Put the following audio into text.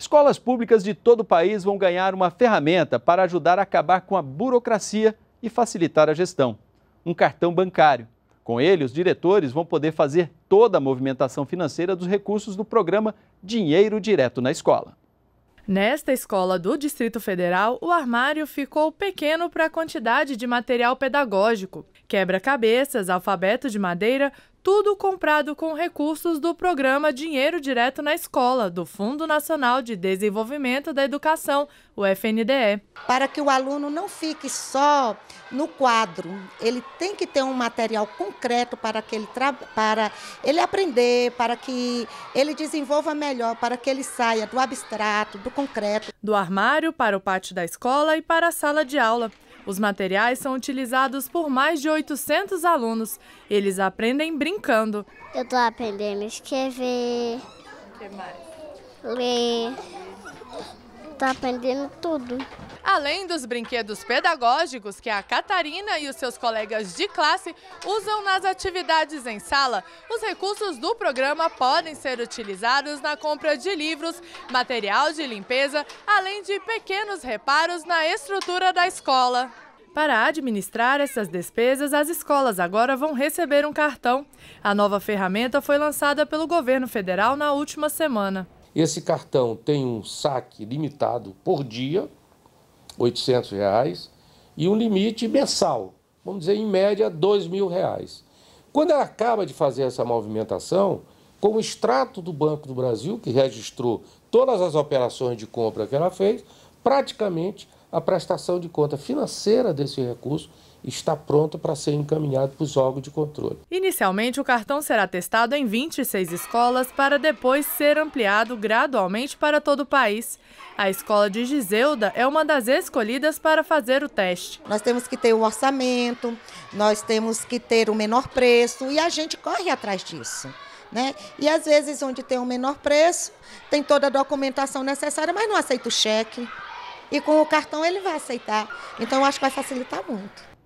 Escolas públicas de todo o país vão ganhar uma ferramenta para ajudar a acabar com a burocracia e facilitar a gestão: um cartão bancário. Com ele, os diretores vão poder fazer toda a movimentação financeira dos recursos do programa Dinheiro Direto na Escola. Nesta escola do Distrito Federal, o armário ficou pequeno para a quantidade de material pedagógico. Quebra-cabeças, alfabeto de madeira, tudo comprado com recursos do programa Dinheiro Direto na Escola, do Fundo Nacional de Desenvolvimento da Educação, o FNDE. Para que o aluno não fique só no quadro, ele tem que ter um material concreto para que ele para ele aprender, para que ele desenvolva melhor, para que ele saia do abstrato, do concreto, do armário para o pátio da escola e para a sala de aula. Os materiais são utilizados por mais de 800 alunos. Eles aprendem brincando. Eu estou aprendendo a escrever. O que mais? Ler está aprendendo tudo. Além dos brinquedos pedagógicos que a Catarina e os seus colegas de classe usam nas atividades em sala, os recursos do programa podem ser utilizados na compra de livros, material de limpeza, além de pequenos reparos na estrutura da escola. Para administrar essas despesas, as escolas agora vão receber um cartão. A nova ferramenta foi lançada pelo governo federal na última semana. Esse cartão tem um saque limitado por dia, R$ reais, e um limite mensal, vamos dizer, em média, R$ reais. Quando ela acaba de fazer essa movimentação, com o extrato do Banco do Brasil, que registrou todas as operações de compra que ela fez, praticamente a prestação de conta financeira desse recurso está pronta para ser encaminhada para os órgãos de controle. Inicialmente, o cartão será testado em 26 escolas para depois ser ampliado gradualmente para todo o país. A escola de Giseuda é uma das escolhidas para fazer o teste. Nós temos que ter o um orçamento, nós temos que ter o um menor preço e a gente corre atrás disso. Né? E às vezes onde tem o um menor preço, tem toda a documentação necessária, mas não aceita o cheque, e com o cartão ele vai aceitar. Então, eu acho que vai facilitar muito.